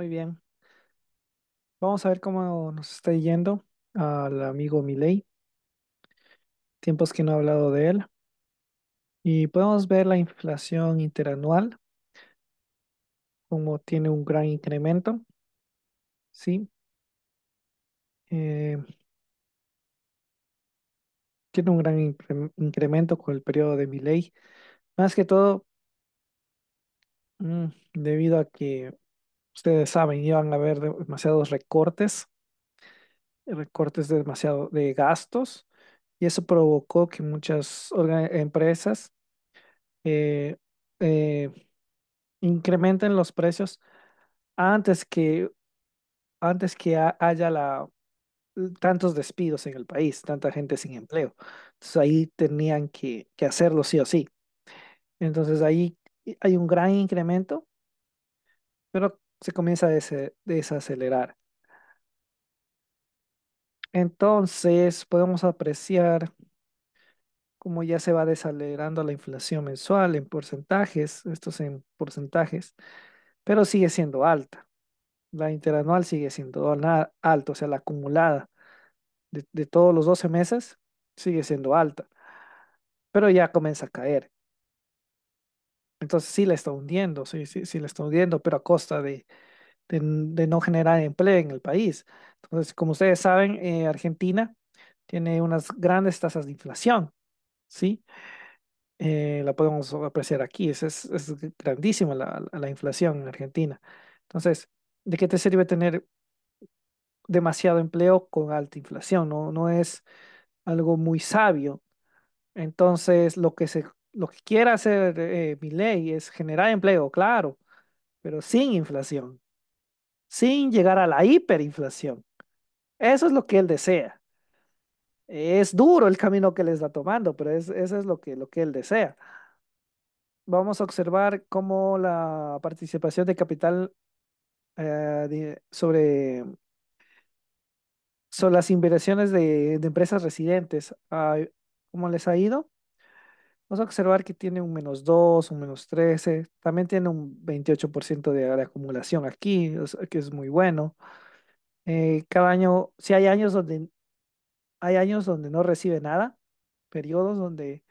Muy bien. Vamos a ver cómo nos está yendo al amigo Milei. Tiempos que no he hablado de él. Y podemos ver la inflación interanual, como tiene un gran incremento. Sí. Eh, tiene un gran incremento con el periodo de Milei. Más que todo, mm, debido a que ustedes saben, iban a haber demasiados recortes, recortes de demasiado de gastos, y eso provocó que muchas empresas eh, eh, incrementen los precios antes que antes que haya la tantos despidos en el país, tanta gente sin empleo. Entonces ahí tenían que, que hacerlo sí o sí. Entonces ahí hay un gran incremento, pero se comienza a desacelerar. Entonces, podemos apreciar cómo ya se va desacelerando la inflación mensual en porcentajes, estos en porcentajes, pero sigue siendo alta. La interanual sigue siendo alta, o sea, la acumulada de, de todos los 12 meses sigue siendo alta, pero ya comienza a caer. Entonces sí la está hundiendo, sí, sí, sí la está hundiendo, pero a costa de, de, no generar empleo en el país. Entonces, como ustedes saben, eh, Argentina tiene unas grandes tasas de inflación, ¿sí? Eh, la podemos apreciar aquí, es, es, grandísima la, inflación en Argentina. Entonces, ¿de qué te sirve tener demasiado empleo con alta inflación? No, no es algo muy sabio. Entonces, lo que se lo que quiere hacer eh, mi ley es generar empleo, claro, pero sin inflación, sin llegar a la hiperinflación. Eso es lo que él desea. Es duro el camino que les está tomando, pero eso es lo que, lo que él desea. Vamos a observar cómo la participación de capital eh, sobre, las inversiones de, empresas residentes, cómo les ha ido Vamos a observar que tiene un menos 2, un menos 13, también tiene un 28% de, acumulación aquí, que es muy bueno. Eh, cada año, si hay años donde hay años donde no recibe nada, periodos donde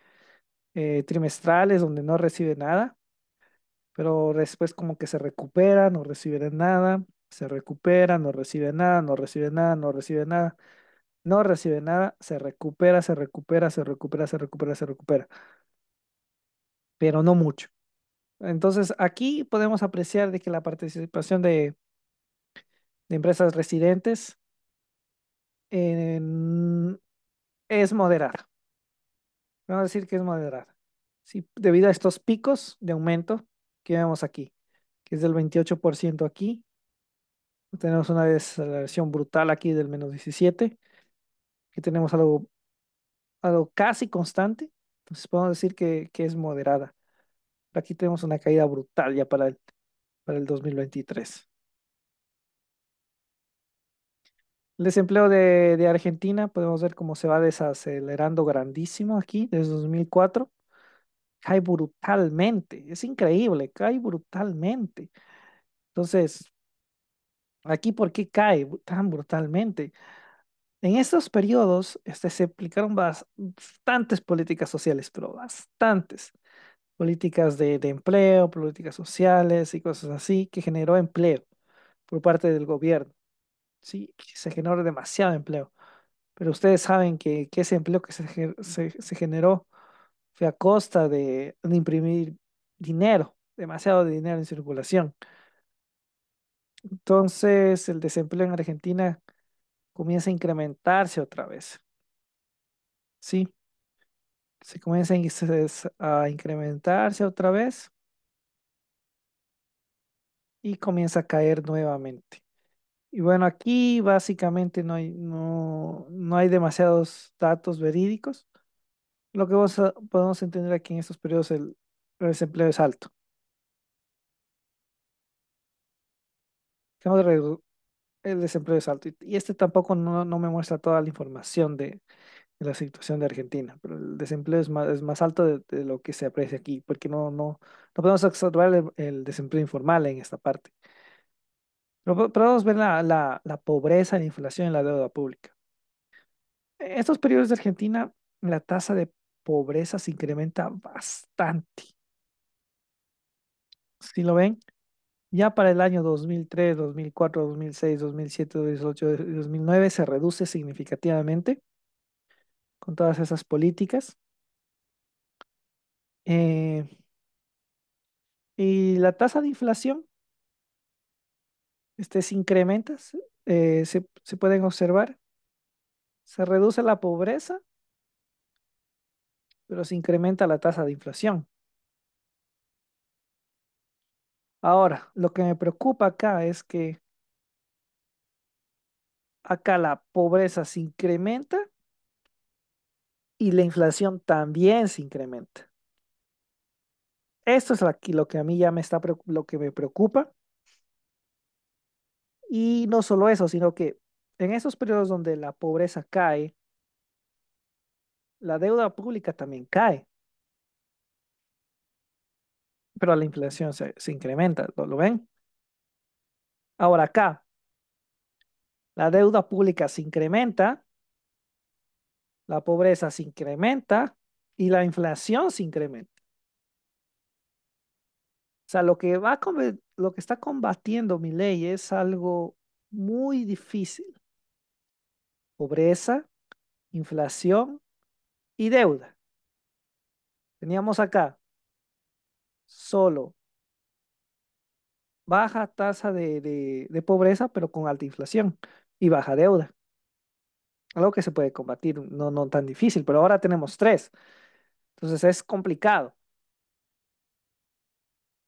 eh, trimestrales donde no recibe nada, pero después como que se recupera, no recibe nada, se recupera, no recibe nada, no recibe nada, no recibe nada, no recibe nada, se recupera, se recupera, se recupera, se recupera, se recupera pero no mucho. Entonces, aquí podemos apreciar de que la participación de, empresas residentes em, es moderada. Vamos a decir que es moderada. debido a estos picos de aumento que vemos aquí, que es del 28% aquí, tenemos una desaceleración brutal aquí del menos 17, que tenemos algo, algo casi constante, entonces podemos decir que, que es moderada. Aquí tenemos una caída brutal ya para el, para el 2023. El desempleo de, de, Argentina, podemos ver cómo se va desacelerando grandísimo aquí desde 2004. Cae brutalmente, es increíble, cae brutalmente. Entonces, aquí, ¿por qué cae tan brutalmente? En estos periodos este, se aplicaron bastantes políticas sociales, pero bastantes. Políticas de, empleo, políticas sociales y cosas así, que generó empleo por parte del gobierno. Sí, se generó demasiado empleo. Pero ustedes saben que, ese empleo que se, generó fue a costa de, de imprimir dinero, demasiado de dinero en circulación. Entonces, el desempleo en Argentina comienza a incrementarse otra vez. ¿Sí? Se comienza a incrementarse otra vez y comienza a caer nuevamente. Y bueno, aquí básicamente no hay, no, hay demasiados datos verídicos. Lo que podemos entender aquí en estos periodos, el, el desempleo es alto. reducir el desempleo es alto. Y este tampoco no, me muestra toda la información de, la situación de Argentina, pero el desempleo es más, es más alto de, lo que se aprecia aquí, porque no, no, no podemos observar el, desempleo informal en esta parte. Pero podemos ver la, la, la pobreza, la inflación y la deuda pública. En estos periodos de Argentina, la tasa de pobreza se incrementa bastante. Si lo ven, ya para el año 2003, 2004, 2006, 2007, 2008, 2009 se reduce significativamente con todas esas políticas. Eh, y la tasa de inflación este, se incrementa, eh, se pueden observar, se reduce la pobreza, pero se incrementa la tasa de inflación. Ahora, lo que me preocupa acá es que acá la pobreza se incrementa y la inflación también se incrementa. Esto es lo que a mí ya me está lo que me preocupa. Y no solo eso, sino que en esos periodos donde la pobreza cae, la deuda pública también cae pero la inflación se, incrementa, ¿lo, ven? Ahora acá, la deuda pública se incrementa, la pobreza se incrementa y la inflación se incrementa. O sea, lo que, va lo que está combatiendo mi ley es algo muy difícil. Pobreza, inflación y deuda. Teníamos acá solo. Baja tasa de, pobreza, pero con alta inflación y baja deuda. Algo que se puede combatir, no, no tan difícil, pero ahora tenemos tres. Entonces es complicado.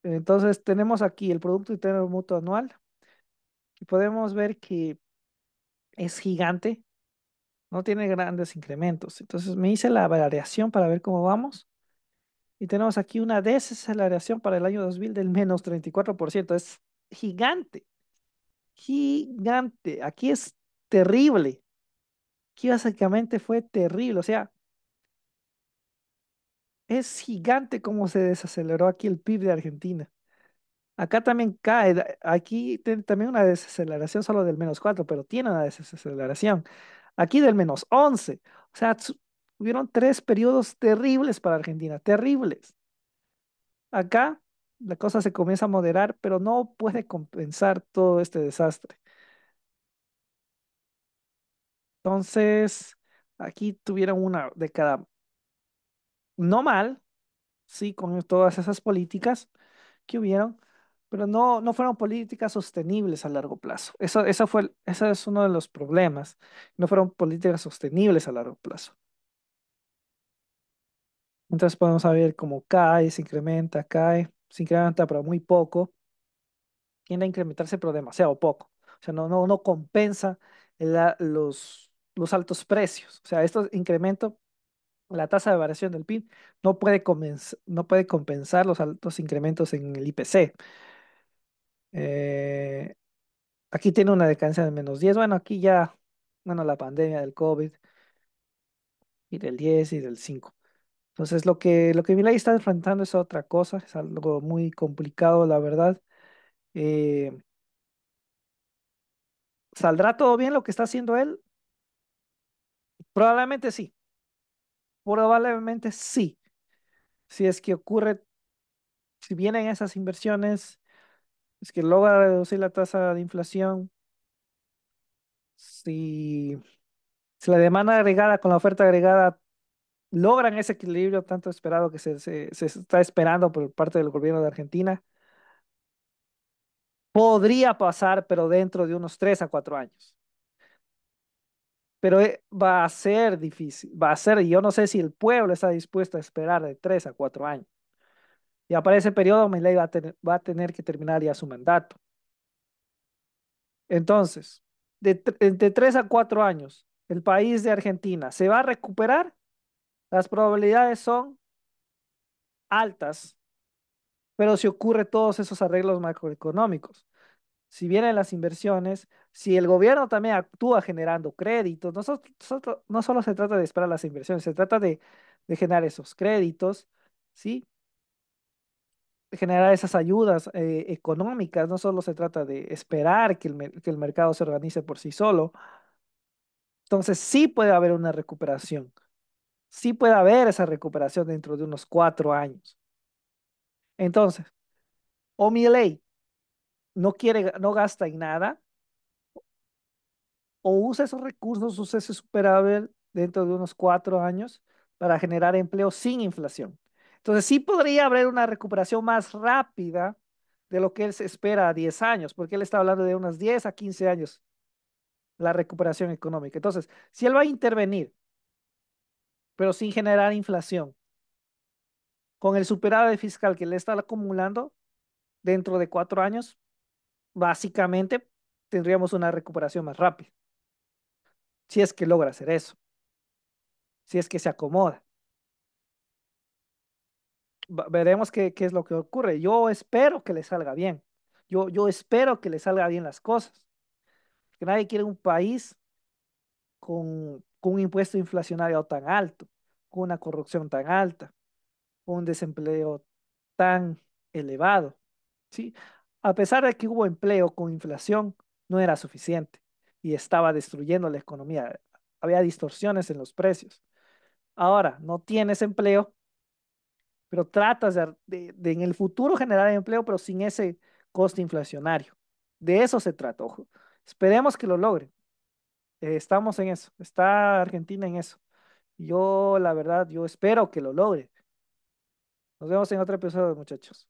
Entonces tenemos aquí el Producto Interno Mutuo Anual y podemos ver que es gigante, no tiene grandes incrementos. Entonces me hice la variación para ver cómo vamos y tenemos aquí una desaceleración para el año 2000 del menos 34%. Es gigante. Gigante. Aquí es terrible. Aquí básicamente fue terrible. O sea, es gigante cómo se desaceleró aquí el PIB de Argentina. Acá también cae, aquí también una desaceleración solo del menos 4, pero tiene una desaceleración. Aquí del menos 11. O sea, Hubieron tres periodos terribles para Argentina, terribles. Acá la cosa se comienza a moderar, pero no puede compensar todo este desastre. Entonces, aquí tuvieron una década no mal, sí, con todas esas políticas que hubieron, pero no, no fueron políticas sostenibles a largo plazo. Eso, eso fue, ese es uno de los problemas. No fueron políticas sostenibles a largo plazo. Entonces podemos saber cómo cae, se incrementa, cae, se incrementa, pero muy poco. Tiende a incrementarse, pero demasiado poco. O sea, no, no, no compensa los, los altos precios. O sea, estos incremento, la tasa de variación del PIB no puede, no puede compensar los altos incrementos en el IPC. Eh, aquí tiene una decadencia de menos 10. Bueno, aquí ya, bueno, la pandemia del COVID y del 10 y del 5. Entonces, pues, lo que, lo que está enfrentando es otra cosa, es algo muy complicado, la verdad. Eh, ¿Saldrá todo bien lo que está haciendo él? Probablemente sí. Probablemente sí. Si es que ocurre, si vienen esas inversiones, es que logra reducir la tasa de inflación, si, si la demanda agregada con la oferta agregada logran ese equilibrio tanto esperado que se, está esperando por parte del gobierno de Argentina, podría pasar, pero dentro de unos tres a cuatro años. Pero eh, va a ser difícil, va a ser, y yo no sé si el pueblo está dispuesto a esperar de tres a cuatro años. Y para ese periodo, Milei va a, tener, va a tener que terminar ya su mandato. Entonces, de, de tres a cuatro años, el país de Argentina se va a recuperar las probabilidades son altas, pero si ocurre todos esos arreglos macroeconómicos, si vienen las inversiones, si el gobierno también actúa generando créditos, no, no solo se trata de esperar las inversiones, se trata de, generar esos créditos, ¿sí? generar esas ayudas eh, económicas, no solo se trata de esperar que que el mercado se organice por sí solo. Entonces sí puede haber una recuperación sí puede haber esa recuperación dentro de unos cuatro años. Entonces, o ley no quiere, no gasta en nada, o usa esos recursos, usa ese superávit dentro de unos cuatro años para generar empleo sin inflación. Entonces, sí podría haber una recuperación más rápida de lo que él se espera a 10 años, porque él está hablando de unos 10 a 15 años la recuperación económica. Entonces, si él va a intervenir pero sin generar inflación. Con el superávit fiscal que le está acumulando dentro de cuatro años, básicamente tendríamos una recuperación más rápida. Si es que logra hacer eso. Si es que se acomoda. Veremos qué, es lo que ocurre. Yo espero que le salga bien. Yo, yo espero que le salga bien las cosas. Porque nadie quiere un país con con un impuesto inflacionario tan alto, con una corrupción tan alta, con un desempleo tan elevado. ¿sí? A pesar de que hubo empleo con inflación, no era suficiente y estaba destruyendo la economía. Había distorsiones en los precios. Ahora, no tienes empleo, pero tratas de, en el futuro generar empleo, pero sin ese coste inflacionario. De eso se trata, ojo. Esperemos que lo logren. Eh, estamos en eso, está Argentina en eso. Yo, la verdad, yo espero que lo logre. Nos vemos en otro episodio, muchachos.